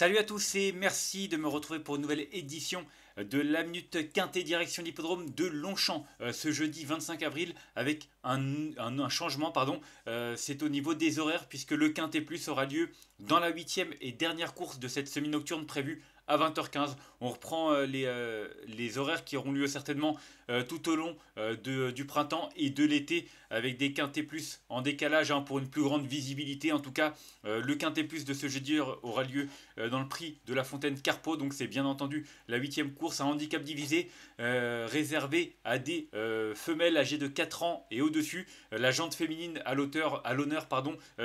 Salut à tous et merci de me retrouver pour une nouvelle édition de la Minute Quintée direction l'hippodrome de Longchamp euh, ce jeudi 25 avril avec un, changement, pardon, euh, c'est au niveau des horaires puisque le Quintet Plus aura lieu dans la huitième et dernière course de cette semi-nocturne prévue à 20h15. On reprend euh, euh, les, horaires qui auront lieu certainement euh, tout au long du printemps et de l'été avec des quintés plus en décalage hein, pour une plus grande visibilité. En tout cas, le quinté plus de ce jeudi aura lieu dans le prix de la fontaine Carpo. Donc c'est bien entendu la huitième course à handicap divisé réservée à des femelles âgées de 4 ans et au-dessus. La jante féminine à à l'honneur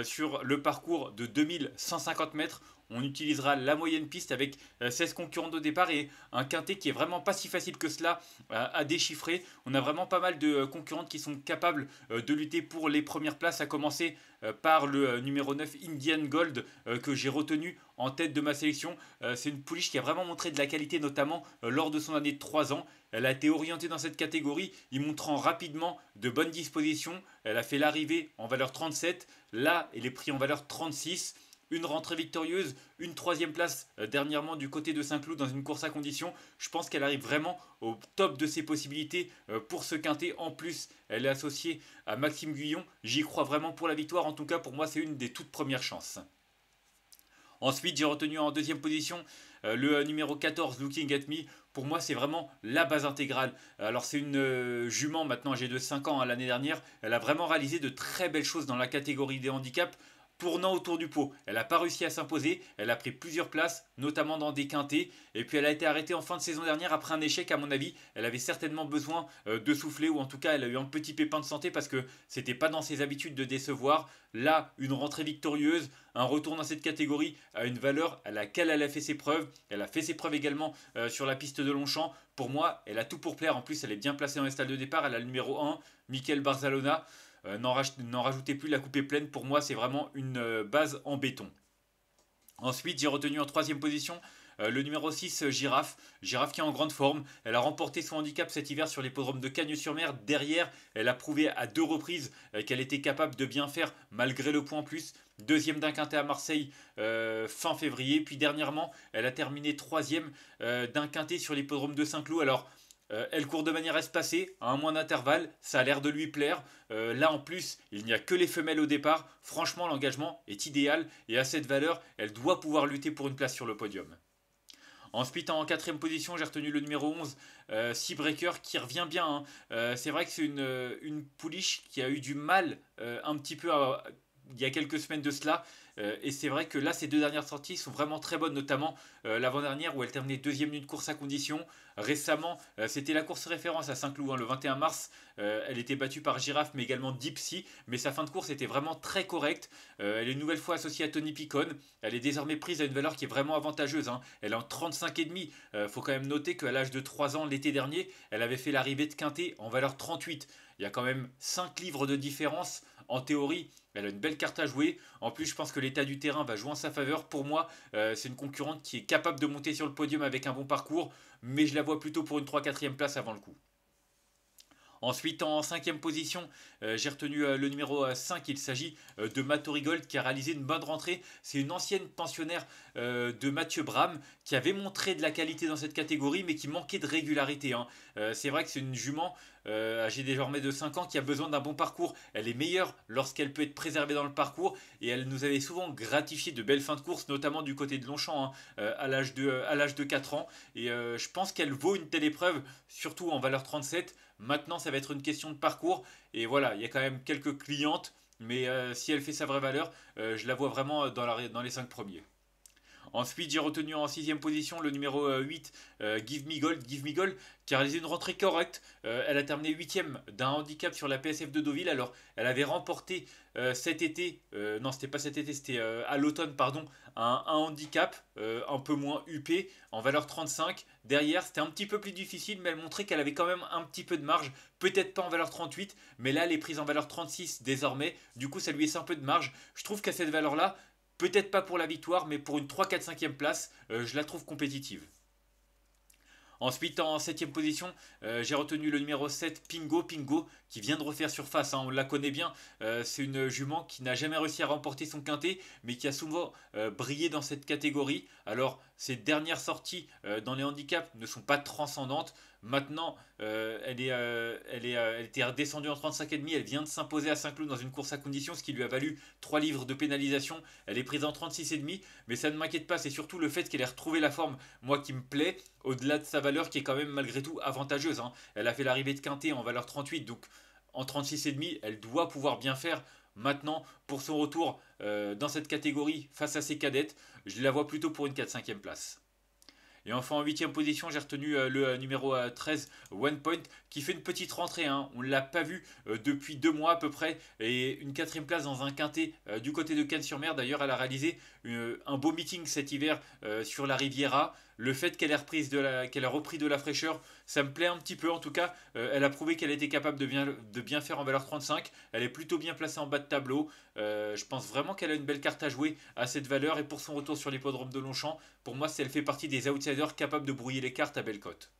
sur le parcours de 2150 mètres on utilisera la moyenne piste avec 16 euh, concurrents au départ et un quintet qui est vraiment pas si facile que cela à déchiffrer. On a vraiment pas mal de euh, concurrentes qui sont capables euh, de lutter pour les premières places, à commencer par le numéro 9 Indian Gold que j'ai retenu en tête de ma sélection. C'est une pouliche qui a vraiment montré de la qualité, notamment lors de son année de 3 ans. Elle a été orientée dans cette catégorie, y montrant rapidement de bonnes dispositions. Elle a fait l'arrivée en valeur 37, là elle est prise en valeur 36 une rentrée victorieuse, une troisième place euh, dernièrement du côté de Saint-Cloud dans une course à condition. Je pense qu'elle arrive vraiment au top de ses possibilités euh, pour ce quintet. En plus, elle est associée à Maxime Guyon. J'y crois vraiment pour la victoire. En tout cas, pour moi, c'est une des toutes premières chances. Ensuite, j'ai retenu en deuxième position euh, le numéro 14, Looking at Me. Pour moi, c'est vraiment la base intégrale. Alors, c'est une jument maintenant, j'ai de 5 ans hein, l'année dernière. Elle a vraiment réalisé de très belles choses dans la catégorie des handicaps tournant autour du pot. Elle n'a pas réussi à s'imposer, elle a pris plusieurs places, notamment dans des quintés, et puis elle a été arrêtée en fin de saison dernière après un échec à mon avis. Elle avait certainement besoin euh, de souffler, ou en tout cas elle a eu un petit pépin de santé parce que c'était pas dans ses habitudes de décevoir. Là, une rentrée victorieuse, un retour dans cette catégorie à une valeur à laquelle elle a fait ses preuves. Elle a fait ses preuves également euh, sur la piste de Longchamp. Pour moi, elle a tout pour plaire. En plus, elle est bien placée en les de départ. Elle a le numéro 1, Michael Barzalona. Euh, n'en rajoutez plus, la coupe pleine. Pour moi, c'est vraiment une euh, base en béton. Ensuite, j'ai retenu en troisième position euh, le numéro 6, Giraffe. Giraffe qui est en grande forme. Elle a remporté son handicap cet hiver sur l'hippodrome de Cagnes-sur-Mer. Derrière, elle a prouvé à deux reprises qu'elle était capable de bien faire malgré le point plus. Deuxième d'un quintet à Marseille fin février. Puis dernièrement, elle a terminé troisième d'un quintet sur l'hippodrome de Saint-Cloud. Alors, euh, elle court de manière espacée, à un mois d'intervalle, ça a l'air de lui plaire. Euh, là en plus, il n'y a que les femelles au départ. Franchement, l'engagement est idéal et à cette valeur, elle doit pouvoir lutter pour une place sur le podium. Ensuite, en quatrième position, j'ai retenu le numéro 11, euh, sea Breaker qui revient bien. Hein. c'est vrai que c'est une, une pouliche qui a eu du mal un petit peu à il y a quelques semaines de cela. Euh, et c'est vrai que là, ces deux dernières sorties sont vraiment très bonnes, notamment euh, l'avant-dernière où elle terminait deuxième de course à condition. Récemment, euh, c'était la course référence à Saint-Cloud hein, le 21 mars. elle était battue par Giraffe, mais également Deep Mais sa fin de course était vraiment très correcte. elle est une nouvelle fois associée à Tony Picon. Elle est désormais prise à une valeur qui est vraiment avantageuse. Hein. Elle est en 35,5. Il faut quand même noter qu'à l'âge de 3 ans, l'été dernier, elle avait fait l'arrivée de Quintet en valeur 38. Il y a quand même 5 livres de différence. En théorie, elle a une belle carte à jouer. En plus, je pense que l'état du terrain va jouer en sa faveur. Pour moi, euh, c'est une concurrente qui est capable de monter sur le podium avec un bon parcours, mais je la vois plutôt pour une 3-4e place avant le coup. Ensuite, en cinquième position, euh, j'ai retenu euh, le numéro 5. Il s'agit de Matori Gold qui a réalisé une bonne rentrée. C'est une ancienne pensionnaire de Mathieu Bram qui avait montré de la qualité dans cette catégorie mais qui manquait de régularité. Hein. c'est vrai que c'est une jument euh, âgée désormais de 5 ans, qui a besoin d'un bon parcours. Elle est meilleure lorsqu'elle peut être préservée dans le parcours et elle nous avait souvent gratifié de belles fins de course, notamment du côté de Longchamp hein, euh, à l'âge de, euh, à l'âge de 4 ans. Et euh, je pense qu'elle vaut une telle épreuve, surtout en valeur 37. Maintenant, ça va être une question de parcours. Et voilà, il y a quand même quelques clientes. Mais si elle fait sa vraie valeur, je la vois vraiment dans, dans les 5 premiers. Ensuite, j'ai retenu en sixième position le numéro 8, euh, euh, Give Me Gold, Give Me Gold, qui a réalisé une rentrée correcte. Euh, elle a terminé huitième d'un handicap sur la PSF de Deauville. Alors, elle avait remporté cet été, non, c'était pas cet été, c'était à l'automne, pardon, un, handicap un peu moins UP en valeur 35. Derrière, c'était un petit peu plus difficile, mais elle montrait qu'elle avait quand même un petit peu de marge. Peut-être pas en valeur 38, mais là, elle est prise en valeur 36 désormais. Du coup, ça lui laisse un peu de marge. Je trouve qu'à cette valeur-là, Peut-être pas pour la victoire, mais pour une 3, 4, 5e place, euh, je la trouve compétitive. Ensuite, en 7ème position, euh, j'ai retenu le numéro 7, Pingo Pingo, qui vient de refaire surface. Hein, on la connaît bien. Euh, c'est une jument qui n'a jamais réussi à remporter son quintet, mais qui a souvent euh, brillé dans cette catégorie. Alors, ses dernières sorties dans les handicaps ne sont pas transcendantes. Maintenant, elle, est, elle, est, elle, était redescendue en 35,5. Elle vient de s'imposer à Saint-Cloud dans une course à conditions, ce qui lui a valu 3 livres de pénalisation. Elle est prise en 36,5. Mais ça ne m'inquiète pas. C'est surtout le fait qu'elle ait retrouvé la forme, moi, qui me plaît. Au-delà de sa valeur qui est quand même malgré tout avantageuse. Hein. Elle a fait l'arrivée de Quintet en valeur 38, donc en 36,5, elle doit pouvoir bien faire. Maintenant, pour son retour euh, dans cette catégorie face à ses cadettes, je la vois plutôt pour une 4-5e place. Et enfin en huitième position, j'ai retenu euh, le euh, numéro 13, euh, One Point, qui fait une petite rentrée. Hein. On ne l'a pas vu depuis deux mois à peu près. Et une quatrième place dans un quintet du côté de Cannes-sur-Mer. D'ailleurs, elle a réalisé un beau meeting cet hiver sur la Riviera. Le fait qu'elle ait de la, a repris de la fraîcheur, ça me plaît un petit peu. En tout cas, elle a prouvé qu'elle était capable de bien, de bien faire en valeur 35. Elle est plutôt bien placée en bas de tableau. je pense vraiment qu'elle a une belle carte à jouer à cette valeur. Et pour son retour sur l'hippodrome de Longchamp, pour moi, elle fait partie des outsiders capable de brouiller les cartes à bellecote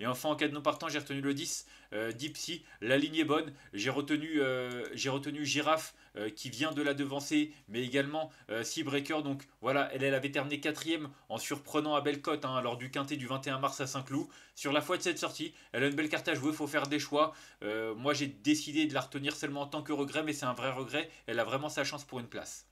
Et enfin, en cas de non partant, j'ai retenu le 10, euh, Dipsy. La ligne est bonne. J'ai retenu, euh, retenu Girafe euh, qui vient de la devancer, mais également euh, Seabreaker. Donc voilà, elle, avait terminé quatrième en surprenant à Bellecote hein, lors du quintet du 21 mars à Saint-Cloud. Sur la foi de cette sortie, elle a une belle carte à jouer, il faut faire des choix. moi, j'ai décidé de la retenir seulement en tant que regret, mais c'est un vrai regret. Elle a vraiment sa chance pour une place.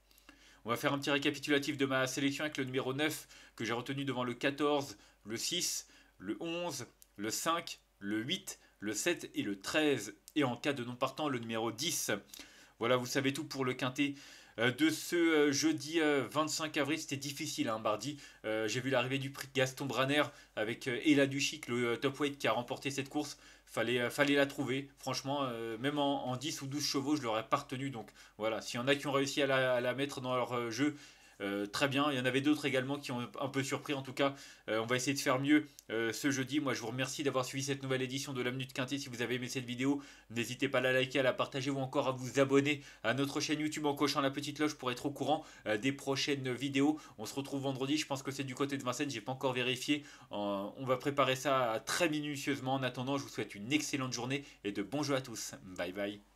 On va faire un petit récapitulatif de ma sélection avec le numéro 9 que j'ai retenu devant le 14, le 6, le 11, le 5, le 8, le 7 et le 13. Et en cas de non partant, le numéro 10. Voilà, vous savez tout pour le quintet. Euh, de ce euh, jeudi 25 euh, avril. C'était difficile, hein, mardi. J'ai vu l'arrivée du prix Gaston Branner avec Ella Duchic, le top weight qui a remporté cette course. Fallait, fallait la trouver. Franchement, même en, 10 ou 12 chevaux, je l'aurais pas retenu. Donc voilà, s'il y en a qui ont réussi à la mettre dans leur jeu euh, très bien. Il y en avait d'autres également qui ont un peu surpris. En tout cas, euh, on va essayer de faire mieux euh, ce jeudi. Moi, je vous remercie d'avoir suivi cette nouvelle édition de la Minute Quintet. Si vous avez aimé cette vidéo, n'hésitez pas à la liker, à la partager ou encore à vous abonner à notre chaîne YouTube en cochant la petite loge pour être au courant des prochaines vidéos. On se retrouve vendredi. Je pense que c'est du côté de Vincennes. J'ai pas encore vérifié. on va préparer ça très minutieusement. En attendant, je vous souhaite une excellente journée et de bons jeux à tous. Bye bye.